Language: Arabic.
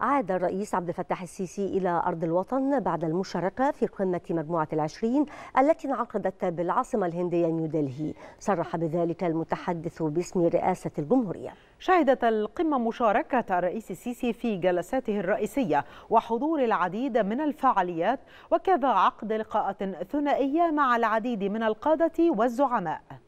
عاد الرئيس عبد الفتاح السيسي إلى أرض الوطن بعد المشاركة في قمة مجموعة العشرين التي انعقدت بالعاصمة الهندية نيودلهي صرح بذلك المتحدث باسم رئاسة الجمهورية شهدت القمة مشاركة الرئيس السيسي في جلساته الرئيسية وحضور العديد من الفعاليات وكذا عقد لقاءات ثنائية مع العديد من القادة والزعماء